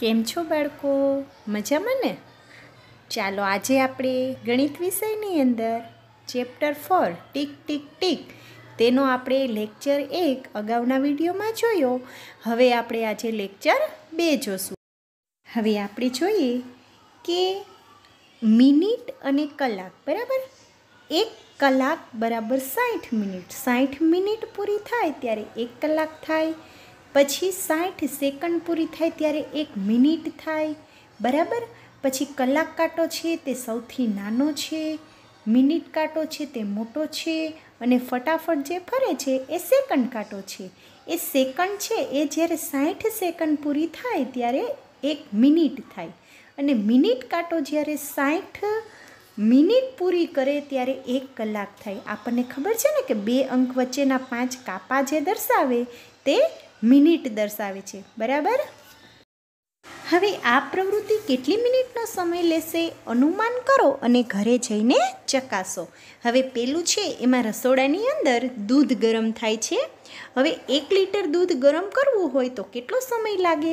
કેમ છો બાળકો મજામાં ને ચાલો આજે આપણે ગણિત વિષયની અંદર ચેપ્ટર ફોર ટીક ટીક ટીક તેનો આપણે લેક્ચર એક અગાઉના વિડીયોમાં જોયો હવે આપણે આજે લેક્ચર બે જોશું હવે આપણે જોઈએ કે મિનિટ અને કલાક બરાબર એક કલાક બરાબર સાઠ મિનિટ સાઠ મિનિટ પૂરી થાય ત્યારે એક કલાક થાય પછી સાઠ સેકન્ડ પૂરી થાય ત્યારે એક મિનિટ થાય બરાબર પછી કલાક કાંટો છે તે સૌથી નાનો છે મિનિટ કાંટો છે તે મોટો છે અને ફટાફટ જે ફરે છે એ સેકન્ડ કાંટો છે એ સેકન્ડ છે એ જ્યારે સાઠ સેકન્ડ પૂરી થાય ત્યારે એક મિનિટ થાય અને મિનિટ કાંટો જ્યારે સાઠ મિનિટ પૂરી કરે ત્યારે એક કલાક થાય આપણને ખબર છે ને કે બે અંક વચ્ચેના પાંચ કાપા જે દર્શાવે તે મિનિટ દર્શાવે છે બરાબર હવે આ પ્રવૃત્તિ કેટલી મિનિટનો સમય લેશે અનુમાન કરો અને ઘરે જઈને ચકાસો હવે પેલું છે એમાં રસોડાની અંદર દૂધ ગરમ થાય છે હવે એક લીટર દૂધ ગરમ કરવું હોય તો કેટલો સમય લાગે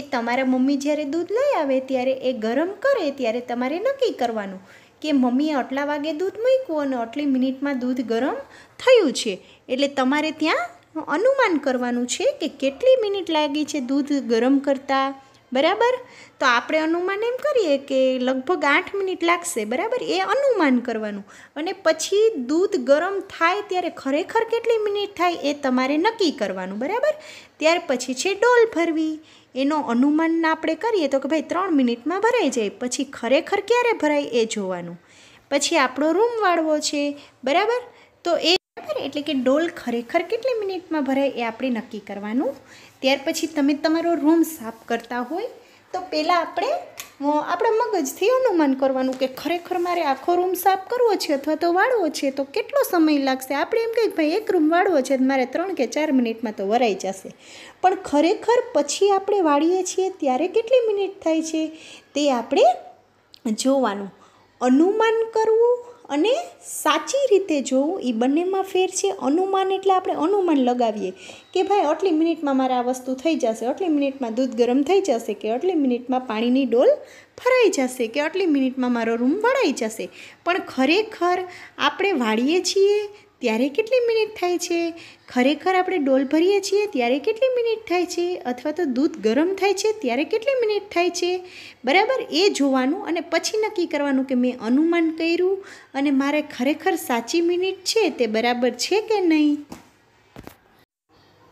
એ તમારા મમ્મી જ્યારે દૂધ લઈ આવે ત્યારે એ ગરમ કરે ત્યારે તમારે નક્કી કરવાનું કે મમ્મીએ આટલા વાગે દૂધ મૂક્યું અને આટલી મિનિટમાં દૂધ ગરમ થયું છે એટલે તમારે ત્યાં અનુમાન કરવાનું છે કે કેટલી મિનિટ લાગી છે દૂધ ગરમ કરતાં બરાબર તો આપણે અનુમાન એમ કરીએ કે લગભગ આઠ મિનિટ લાગશે બરાબર એ અનુમાન કરવાનું અને પછી દૂધ ગરમ થાય ત્યારે ખરેખર કેટલી મિનિટ થાય એ તમારે નક્કી કરવાનું બરાબર ત્યાર પછી છે ડોલ ભરવી એનો અનુમાન આપણે કરીએ તો કે ભાઈ ત્રણ મિનિટમાં ભરાઈ જાય પછી ખરેખર ક્યારે ભરાય એ જોવાનું પછી આપણો રૂમ વાળવો છે બરાબર તો એ બરાબર એટલે કે ડોલ ખરેખર કેટલી મિનિટમાં ભરાય એ આપણે નક્કી કરવાનું ત્યાર પછી તમે તમારો રૂમ સાફ કરતા હોય તો પહેલાં આપણે આપણા મગજથી અનુમાન કરવાનું કે ખરેખર મારે આખો રૂમ સાફ કરવો છે અથવા તો વાળવો છે તો કેટલો સમય લાગશે આપણે એમ કહીએ ભાઈ એક રૂમ વાળવો છે મારે ત્રણ કે ચાર મિનિટમાં તો વરાઈ જશે પણ ખરેખર પછી આપણે વાળીએ છીએ ત્યારે કેટલી મિનિટ થાય છે તે આપણે જોવાનું અનુમાન કરવું અને સાચી રીતે જોવું એ બંનેમાં ફેર છે અનુમાન એટલે આપણે અનુમાન લગાવીએ કે ભાઈ આટલી મિનિટમાં મારે આ વસ્તુ થઈ જશે આટલી મિનિટમાં દૂધ ગરમ થઈ જશે કે આટલી મિનિટમાં પાણીની ડોલ ફરાઈ જશે કે આટલી મિનિટમાં મારો રૂમ વળાઈ જશે પણ ખરેખર આપણે વાળીએ છીએ ત્યારે કેટલી મિનિટ થાય છે ખરેખર આપણે ડોલ ભરીએ છીએ ત્યારે કેટલી મિનિટ થાય છે અથવા તો દૂધ ગરમ થાય છે ત્યારે કેટલી મિનિટ થાય છે બરાબર એ જોવાનું અને પછી નક્કી કરવાનું કે મેં અનુમાન કર્યું અને મારે ખરેખર સાચી મિનિટ છે તે બરાબર છે કે નહીં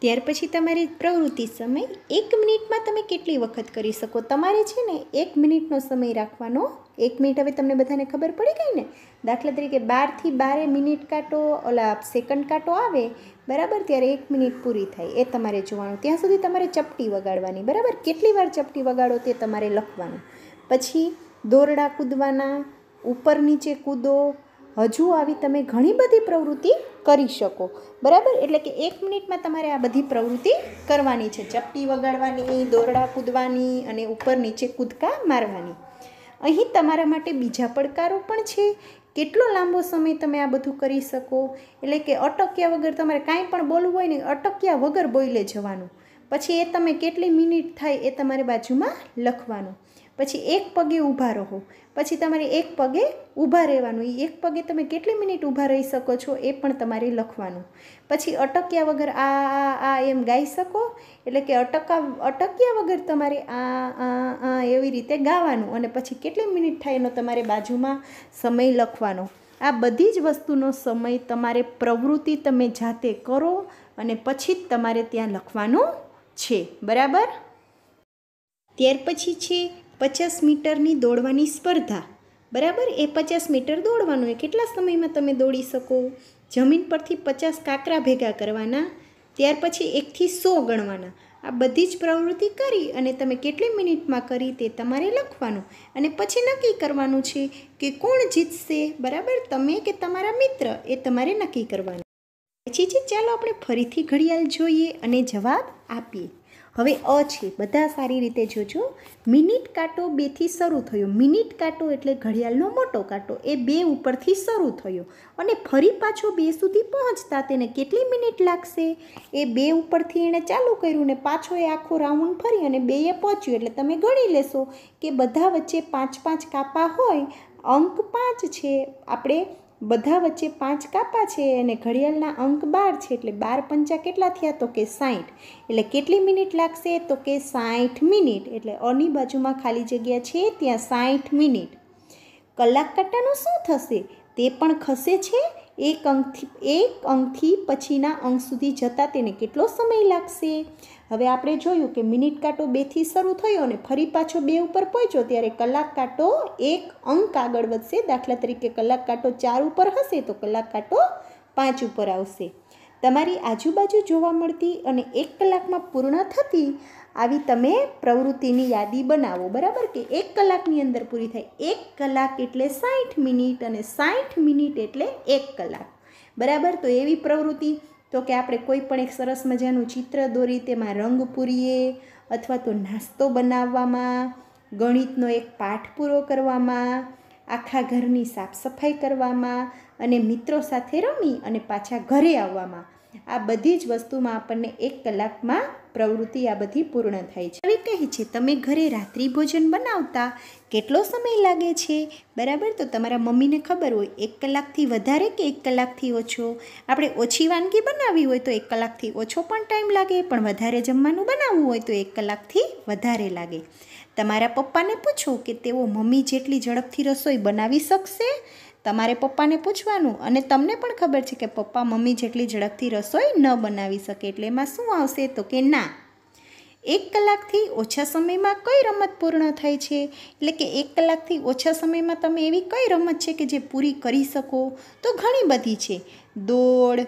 ત્યાર પછી તમારી પ્રવૃત્તિ સમય એક મિનિટમાં તમે કેટલી વખત કરી શકો તમારે છે ને એક મિનિટનો સમય રાખવાનો એક મિનિટ હવે તમને બધાને ખબર પડી ગઈ ને દાખલા તરીકે બારથી બારે મિનિટ કાંટો ઓલા સેકન્ડ કાંટો આવે બરાબર ત્યારે એક મિનિટ પૂરી થાય એ તમારે જોવાનું ત્યાં સુધી તમારે ચપટી વગાડવાની બરાબર કેટલી વાર ચપટી વગાડો તે તમારે લખવાનું પછી દોરડા કૂદવાના ઉપર નીચે કૂદો હજુ આવી તમે ઘણી બધી પ્રવૃત્તિ કરી શકો બરાબર એટલે કે એક મિનિટમાં તમારે આ બધી પ્રવૃત્તિ કરવાની છે ચપટી વગાડવાની દોરડા કૂદવાની અને ઉપર નીચે કૂદકા મારવાની અહીં તમારા માટે બીજા પડકારો પણ છે કેટલો લાંબો સમય તમે આ બધું કરી શકો એટલે કે અટક્યા વગર તમારે કાંઈ પણ બોલવું હોય ને અટક્યા વગર બોઈલે જવાનું પછી એ તમે કેટલી મિનિટ થાય એ તમારે બાજુમાં લખવાનું પછી એક પગે ઊભા રહો પછી તમારે એક પગે ઊભા રહેવાનું એ એક પગે તમે કેટલી મિનિટ ઊભા રહી શકો છો એ પણ તમારે લખવાનું પછી અટક્યા વગર આ આ આ એમ ગાઈ શકો એટલે કે અટકા અટક્યા વગર તમારે આ આ આ એવી રીતે ગાવાનું અને પછી કેટલી મિનિટ થાય એનો તમારે બાજુમાં સમય લખવાનો આ બધી જ વસ્તુનો સમય તમારે પ્રવૃત્તિ તમે જાતે કરો અને પછી જ તમારે ત્યાં લખવાનું છે બરાબર ત્યાર પછી છે પચાસ મીટરની દોડવાની સ્પર્ધા બરાબર એ પચાસ મીટર દોડવાનું એ કેટલા સમયમાં તમે દોડી શકો જમીન પરથી પચાસ કાંકરા ભેગા કરવાના ત્યાર પછી એકથી સો ગણવાના આ બધી જ પ્રવૃત્તિ કરી અને તમે કેટલી મિનિટમાં કરી તે તમારે લખવાનું અને પછી નક્કી કરવાનું છે કે કોણ જીતશે બરાબર તમે કે તમારા મિત્ર એ તમારે નક્કી કરવાનું પછી છે ચાલો આપણે ફરીથી ઘડિયાળ જોઈએ અને જવાબ આપીએ હવે અ છે બધા સારી રીતે જોજો મિનિટ કાંટો બેથી શરૂ થયો મિનિટ કાંટો એટલે ઘડિયાળનો મોટો કાંટો એ બે ઉપરથી શરૂ થયો અને ફરી પાછો બે સુધી પહોંચતા તેને કેટલી મિનિટ લાગશે એ બે ઉપરથી એણે ચાલુ કર્યું ને પાછો એ આખો રાઉન્ડ ફરી અને બેએ પહોંચ્યું એટલે તમે ગણી લેશો કે બધા વચ્ચે પાંચ પાંચ કાપા હોય અંક પાંચ છે આપણે બધા વચ્ચે પાંચ કાપા છે અને ઘડિયાળના અંક બાર છે એટલે બાર પંચા કેટલા થયા તો કે સાઠ એટલે કેટલી મિનિટ લાગશે તો કે સાઠ મિનિટ એટલે અની બાજુમાં ખાલી જગ્યા છે ત્યાં સાઠ મિનિટ કલાક કાંટાનું શું થશે તે પણ ખસે છે એક અંકથી એક અંકથી પછીના અંક સુધી જતાં તેને કેટલો સમય લાગશે હવે આપણે જોયું કે મિનિટ કાંટો બેથી શરૂ થયો અને ફરી પાછો બે ઉપર પહોંચ્યો ત્યારે કલાક કાંટો એક અંક આગળ વધશે દાખલા તરીકે કલાક કાંટો ચાર ઉપર હશે તો કલાક કાંટો પાંચ ઉપર આવશે તમારી આજુબાજુ જોવા મળતી અને એક કલાકમાં પૂર્ણ થતી આવી તમે પ્રવૃત્તિની યાદી બનાવો બરાબર કે એક કલાકની અંદર પૂરી થાય એક કલાક એટલે સાઠ મિનિટ અને સાઠ મિનિટ એટલે એક કલાક બરાબર તો એવી પ્રવૃત્તિ તો કે આપણે કોઈ પણ એક સરસ મજાનું ચિત્ર દોરી તેમાં રંગ પૂરીએ અથવા તો નાસ્તો બનાવવામાં ગણિતનો એક પાઠ પૂરો કરવામાં આખા ઘરની સાફ સફાઈ કરવામાં અને મિત્રો સાથે રમી અને પાછા ઘરે આવવામાં આ બધી જ વસ્તુમાં આપણને એક કલાકમાં પ્રવૃત્તિ આ બધી પૂર્ણ થાય છે હવે કહે છે તમે ઘરે રાત્રિ ભોજન બનાવતા કેટલો સમય લાગે છે બરાબર તો તમારા મમ્મીને ખબર હોય એક કલાકથી વધારે કે એક કલાકથી ઓછો આપણે ઓછી વાનગી બનાવવી હોય તો એક કલાકથી ઓછો પણ ટાઈમ લાગે પણ વધારે જમવાનું બનાવવું હોય તો એક કલાકથી વધારે લાગે તમારા પપ્પાને પૂછો કે તેઓ મમ્મી જેટલી ઝડપથી રસોઈ બનાવી શકશે તમારે પપ્પાને પૂછવાનું અને તમને પણ ખબર છે કે પપ્પા મમ્મી જેટલી ઝડપથી રસોઈ ન બનાવી શકે એટલે એમાં શું આવશે તો કે ના એક કલાકથી ઓછા સમયમાં કઈ રમત પૂર્ણ થાય છે એટલે કે એક કલાકથી ઓછા સમયમાં તમે એવી કઈ રમત છે કે જે પૂરી કરી શકો તો ઘણી બધી છે દોડ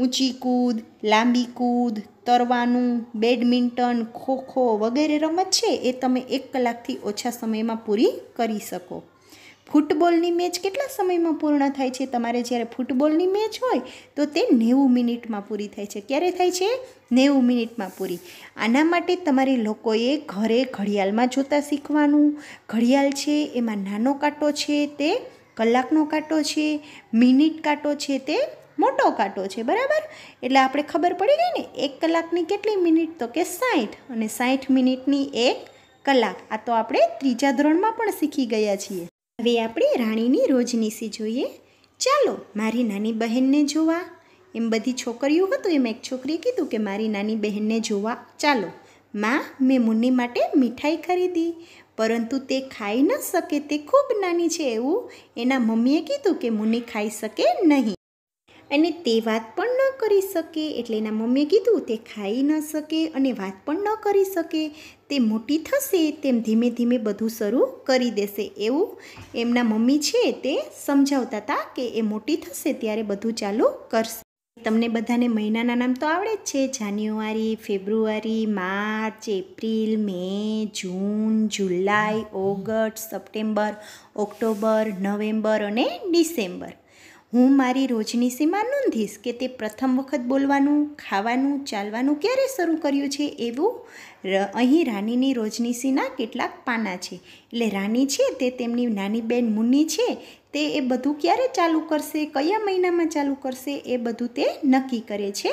ઊંચી કૂદ લાંબી કૂદ તરવાનું બેડમિન્ટન ખોખો વગેરે રમત છે એ તમે એક કલાકથી ઓછા સમયમાં પૂરી કરી શકો ફૂટબોલની મેચ કેટલા સમયમાં પૂર્ણ થાય છે તમારે જ્યારે ફૂટબોલની મેચ હોય તો તે નેવું મિનિટમાં પૂરી થાય છે ક્યારે થાય છે નેવું મિનિટમાં પૂરી આના માટે તમારે લોકોએ ઘરે ઘડિયાળમાં જોતાં શીખવાનું ઘડિયાળ છે એમાં નાનો કાંટો છે તે કલાકનો કાંટો છે મિનિટ કાંટો છે તે મોટો કાંટો છે બરાબર એટલે આપણે ખબર પડી ગઈ ને એક કલાકની કેટલી મિનિટ તો કે સાઠ અને સાઠ મિનિટની એક કલાક આ તો આપણે ત્રીજા ધોરણમાં પણ શીખી ગયા છીએ હવે આપણે રાણીની રોજનીસી જોઈએ ચાલો મારી નાની બહેનને જોવા એમ બધી છોકરીઓ હતું એમ એક છોકરીએ કીધું કે મારી નાની બહેનને જોવા ચાલો માં મેં મુન્ની માટે મીઠાઈ ખરીદી પરંતુ તે ખાઈ ન શકે તે ખૂબ નાની છે એવું એના મમ્મીએ કીધું કે મુન્ની ખાઈ શકે નહીં અને તે વાત પણ ન કરી શકે એટલે એના મમ્મીએ કીધું તે ખાઈ ન શકે અને વાત પણ ન કરી શકે તે મોટી થશે તેમ ધીમે ધીમે બધું શરૂ કરી દેશે એવું એમના મમ્મી છે તે સમજાવતા હતા કે એ મોટી થશે ત્યારે બધું ચાલુ કરશે તમને બધાને મહિનાના નામ તો આવડે જ છે January February March April May June July August September October November અને ડિસેમ્બર હું મારી રોજની સીમા નોંધીશ કે તે પ્રથમ વખત બોલવાનું ખાવાનું ચાલવાનું ક્યારે શરૂ કર્યું છે એવું અહીં રાનીની રોજની સીના કેટલાક પાના છે એટલે રાની છે તે તેમની નાની બેન મુન્ની છે તે એ બધું ક્યારે ચાલુ કરશે કયા મહિનામાં ચાલુ કરશે એ બધું તે નક્કી કરે છે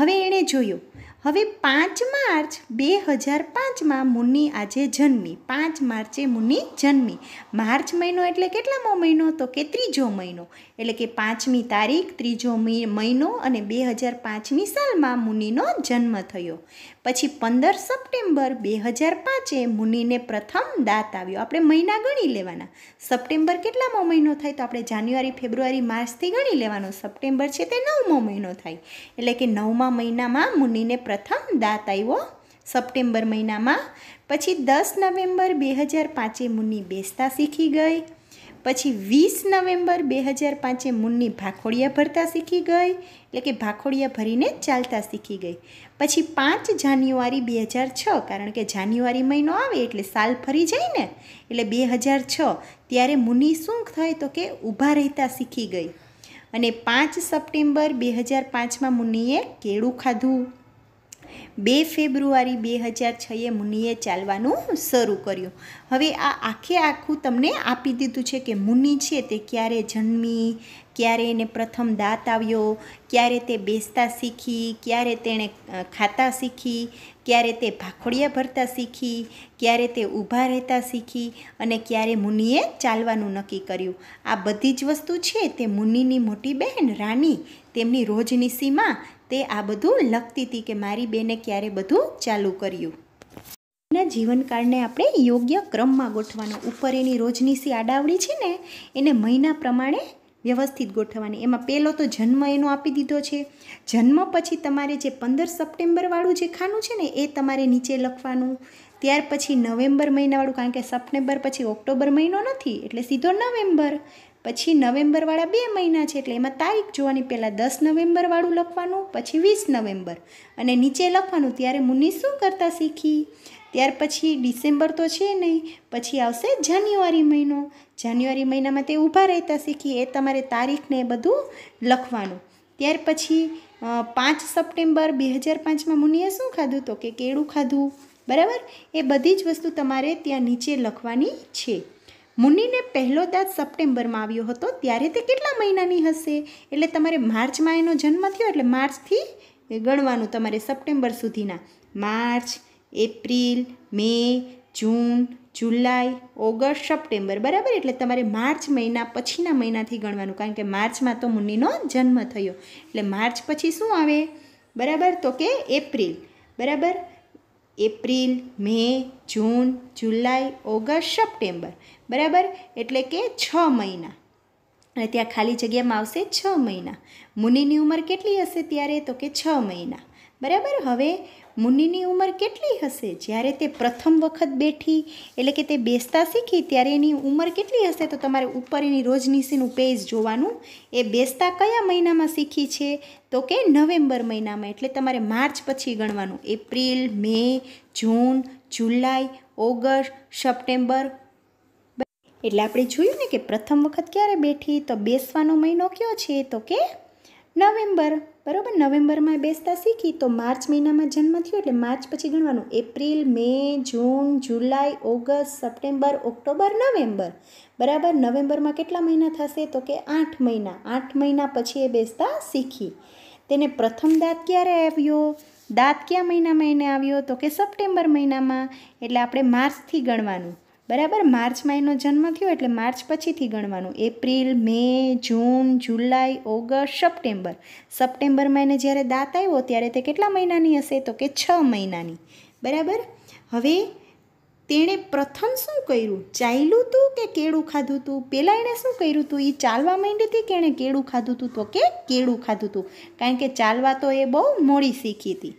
હવે એણે જોયું હવે પાંચ માર્ચ બે હજાર પાંચમાં મુન્ની આજે જન્મી પાંચ માર્ચે મુન્ની જન્મી માર્ચ મહિનો એટલે કેટલામો મહિનો તો કે ત્રીજો મહિનો એટલે કે પાંચમી તારીખ ત્રીજો મહિનો અને બે હજાર પાંચમી સાલમાં મુનિનો જન્મ થયો પછી પંદર સપ્ટેમ્બર બે હજાર પાંચે મુનિને પ્રથમ દાંત આવ્યો આપણે મહિના ગણી લેવાના સપ્ટેમ્બર કેટલામો મહિનો થાય તો આપણે જાન્યુઆરી ફેબ્રુઆરી માર્ચથી ગણી લેવાનો સપ્ટેમ્બર છે તે નવમો મહિનો થાય એટલે કે નવમા મહિનામાં મુનિને પ્રથમ દાંત આવ્યો સપ્ટેમ્બર મહિનામાં પછી દસ નવેમ્બર બે હજાર પાંચે મુન્ની બેસતા શીખી ગઈ પછી વીસ નવેમ્બર બે હજાર પાંચે મુન્ની ભાખોડિયા ભરતા શીખી ગઈ એટલે કે ભાખોડિયા ભરીને ચાલતા શીખી ગઈ પછી પાંચ જાન્યુઆરી બે હજાર છ કારણ કે જાન્યુઆરી મહિનો આવે એટલે સાલ ફરી જાય ને એટલે બે હજાર છ ત્યારે મુન્ની શું થાય તો કે ઊભા રહેતા શીખી ગઈ અને પાંચ સપ્ટેમ્બર બે હજાર પાંચમાં મુન્નીએ કેળું ખાધું બે ફેબ્રુઆરી બે હજાર છએ મુનિએ ચાલવાનું શરૂ કર્યું હવે આ આખે આખું તમને આપી દીધું છે કે મુનિ છે તે ક્યારે જન્મી ક્યારે એને પ્રથમ દાંત આવ્યો ક્યારે તે બેસતા શીખી ક્યારે તેણે ખાતા શીખી ક્યારે તે ભાખોડિયા ભરતા શીખી ક્યારે તે ઊભા રહેતા શીખી અને ક્યારે મુનિએ ચાલવાનું નક્કી કર્યું આ બધી જ વસ્તુ છે તે મુનિની મોટી બહેન રાની તેમની રોજનીસીમાં તે આ બધું લખતી હતી કે મારી બેને ક્યારે બધું ચાલુ કર્યું એના જીવનકાળને આપણે યોગ્ય ક્રમમાં ગોઠવાનો ઉપર એની રોજની સી આડાવડી છે ને એને મહિના પ્રમાણે વ્યવસ્થિત ગોઠવવાની એમાં પહેલો તો જન્મ એનો આપી દીધો છે જન્મ પછી તમારે જે પંદર સપ્ટેમ્બરવાળું જે ખાનું છે ને એ તમારે નીચે લખવાનું ત્યાર પછી નવેમ્બર મહિનાવાળું કારણ કે સપ્ટેમ્બર પછી ઓક્ટોબર મહિનો નથી એટલે સીધો નવેમ્બર પછી નવેમ્બરવાળા બે મહિના છે એટલે એમાં તારીખ જોવાની પહેલાં દસ નવેમ્બરવાળું લખવાનું પછી વીસ નવેમ્બર અને નીચે લખવાનું ત્યારે મુનિ શું કરતાં શીખી ત્યાર પછી ડિસેમ્બર તો છે નહીં પછી આવશે જાન્યુઆરી મહિનો જાન્યુઆરી મહિનામાં તે ઊભા રહેતા શીખી એ તમારે તારીખને એ બધું લખવાનું ત્યાર પછી પાંચ સપ્ટેમ્બર બે હજાર પાંચમાં મુનિએ શું ખાધું તો કે કેળું ખાધું બરાબર એ બધી જ વસ્તુ તમારે ત્યાં નીચે લખવાની છે મુનિને પહેલો દાંત સપ્ટેમ્બરમાં આવ્યો હતો ત્યારે તે કેટલા મહિનાની હશે એટલે તમારે માર્ચમાં એનો જન્મ થયો એટલે માર્ચથી ગણવાનું તમારે સપ્ટેમ્બર સુધીના March April May June July August September બરાબર એટલે તમારે માર્ચ મહિના પછીના મહિનાથી ગણવાનું કારણ કે માર્ચમાં તો મુન્નીનો જન્મ થયો એટલે માર્ચ પછી શું આવે બરાબર તો કે એપ્રિલ બરાબર April May June July August September બરાબર એટલે કે છ મહિના અને ત્યાં ખાલી જગ્યામાં આવશે છ મહિના મુનિની ઉંમર કેટલી હશે ત્યારે તો કે છ મહિના બરાબર હવે મુનિની ઉંમર કેટલી હશે જ્યારે તે પ્રથમ વખત બેઠી એટલે કે તે બેસતા શીખી ત્યારે એની ઉંમર કેટલી હશે તો તમારે ઉપર એની રોજનીસીનું પેજ જોવાનું એ બેસતા કયા મહિનામાં શીખી છે તો કે નવેમ્બર મહિનામાં એટલે તમારે માર્ચ પછી ગણવાનું April May June July August September એટલે આપણે જોયું ને કે પ્રથમ વખત ક્યારે બેઠી તો બેસવાનો મહિનો કયો છે તો કે નવેમ્બર બરાબર નવેમ્બરમાં બેસતા શીખી તો માર્ચ મહિનામાં જન્મ થયો એટલે માર્ચ પછી ગણવાનું April May June July August September October November બરાબર નવેમ્બરમાં કેટલા મહિના થશે તો કે આઠ મહિના આઠ મહિના પછી એ બેસતા શીખી તેને પ્રથમ દાંત ક્યારે આવ્યો દાંત કયા મહિનામાં એને આવ્યો તો કે સપ્ટેમ્બર મહિનામાં એટલે આપણે માર્ચથી ગણવાનું બરાબર માર્ચ એનો જન્મ થયો એટલે માર્ચ પછીથી ગણવાનું April May June July August September September મહિને જ્યારે દાંત આવ્યો ત્યારે તે કેટલા મહિનાની હશે તો કે છ મહિનાની બરાબર હવે તેણે પ્રથમ શું કર્યું ચાલ્યું હતું કે કેળું ખાધું હતું પહેલાં એણે શું કર્યું હતું એ ચાલવા માંડી હતી કે એણે કેળું ખાધું હતું તો કે કેળું ખાધું હતું કારણ કે ચાલવા તો એ બહુ મોડી શીખી હતી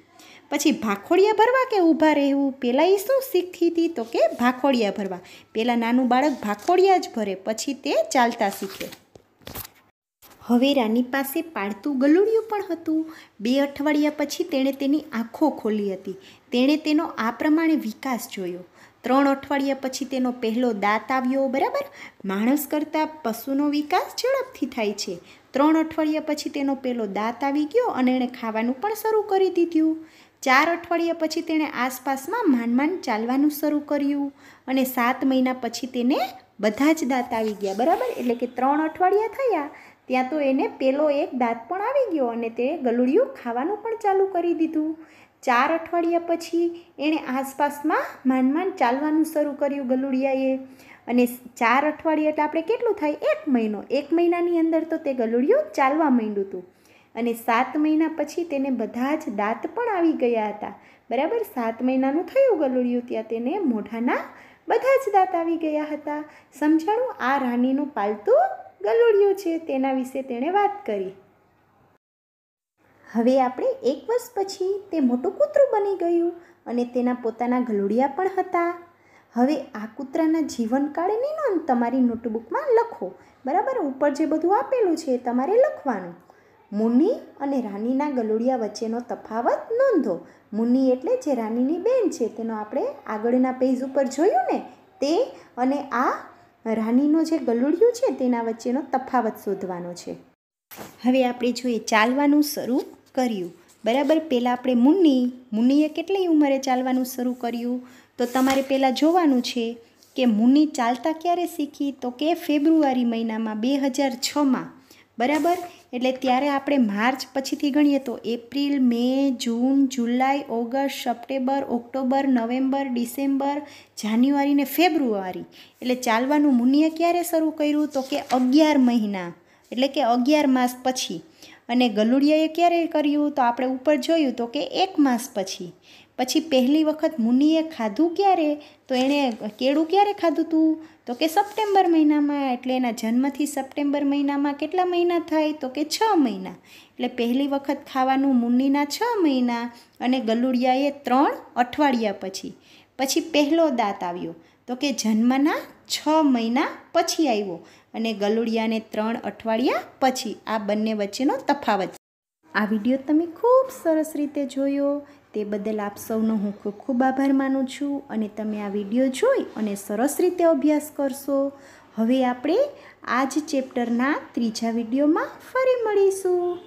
પછી ભાખોડિયા ભરવા કે ઊભા રહેવું પહેલાં એ શું શીખી હતી તો કે ભાખોડિયા ભરવા પહેલાં નાનું બાળક ભાખોડિયા જ ભરે પછી તે ચાલતા શીખે હવે રાની પાસે પાળતું ગલુડિયું પણ હતું બે અઠવાડિયા પછી તેણે તેની આંખો ખોલી હતી તેણે તેનો આ પ્રમાણે વિકાસ જોયો ત્રણ અઠવાડિયા પછી તેનો પહેલો દાંત આવ્યો બરાબર માણસ કરતાં પશુનો વિકાસ ઝડપથી થાય છે ત્રણ અઠવાડિયા પછી તેનો પહેલો દાંત આવી ગયો અને એણે ખાવાનું પણ શરૂ કરી દીધું ચાર અઠવાડિયા પછી તેણે આસપાસમાં માંડમાંડ ચાલવાનું શરૂ કર્યું અને સાત મહિના પછી તેને બધા જ દાંત આવી ગયા બરાબર એટલે કે ત્રણ અઠવાડિયા થયા ત્યાં તો એને પેલો એક દાંત પણ આવી ગયો અને તે ગલુડિયું ખાવાનું પણ ચાલુ કરી દીધું ચાર અઠવાડિયા પછી એણે આસપાસમાં માંડમાંડ ચાલવાનું શરૂ કર્યું ગલુડિયાએ અને ચાર અઠવાડિયા એટલે આપણે કેટલું થાય એક મહિનો એક મહિનાની અંદર તો તે ગલુડિયું ચાલવા માંડ્યું હતું અને સાત મહિના પછી તેને બધા જ દાંત પણ આવી ગયા હતા બરાબર સાત મહિનાનું થયું ગલુડિયું ત્યાં તેને મોઢાના બધા જ દાંત આવી ગયા હતા સમજાણું આ રાણીનું પાલતું ગલોડિયું છે તેના વિશે તેણે વાત કરી હવે આપણે એક વર્ષ પછી તે મોટું કૂતરું બની ગયું અને તેના પોતાના ગલોડિયા પણ હતા હવે આ કૂતરાના જીવનકાળની નોંધ તમારી નોટબુકમાં લખો બરાબર ઉપર જે બધું આપેલું છે તમારે લખવાનું મુનિ અને રાનીના ગલુડિયા વચ્ચેનો તફાવત નોંધો મુનિ એટલે જે રાનીની બેન છે તેનો આપણે આગળના પેજ ઉપર જોયું ને તે અને આ રાનીનો જે ગલુડિયું છે તેના વચ્ચેનો તફાવત શોધવાનો છે હવે આપણે જોઈએ ચાલવાનું શરૂ કર્યું બરાબર પહેલાં આપણે મુન્ની મુન્નીએ કેટલી ઉંમરે ચાલવાનું શરૂ કર્યું તો તમારે પહેલાં જોવાનું છે કે મુન્ની ચાલતા ક્યારે શીખી તો કે ફેબ્રુઆરી મહિનામાં બે હજાર છમાં બરાબર એટલે ત્યારે આપણે માર્ચ પછીથી ગણીએ તો April May June July August September October November December January ને ફેબ્રુઆરી એટલે ચાલવાનું મુનિએ ક્યારે શરૂ કર્યું તો કે અગિયાર મહિના એટલે કે અગિયાર માસ પછી અને ગલુડિયાએ ક્યારે કર્યું તો આપણે ઉપર જોયું તો કે એક માસ પછી પછી પહેલી વખત મુનિએ ખાધું ક્યારે તો એણે કેળું ક્યારે ખાધું હતું તો કે સપ્ટેમ્બર મહિનામાં એટલે એના જન્મથી સપ્ટેમ્બર મહિનામાં કેટલા મહિના થાય તો કે છ મહિના એટલે પહેલી વખત ખાવાનું મુનિના છ મહિના અને ગલુડિયાએ ત્રણ અઠવાડિયા પછી પછી પહેલો દાંત આવ્યો તો કે જન્મના છ મહિના પછી આવ્યો અને ગલુડિયાને ત્રણ અઠવાડિયા પછી આ બંને વચ્ચેનો તફાવત આ વિડીયો તમે ખૂબ સરસ રીતે જોયો તે બદલ આપ સૌનો હું ખૂબ ખૂબ આભાર માનું છું અને તમે આ વિડીયો જોઈ અને સરસ રીતે અભ્યાસ કરશો હવે આપણે આ જ ચેપ્ટરના ત્રીજા વિડીયોમાં ફરી મળીશું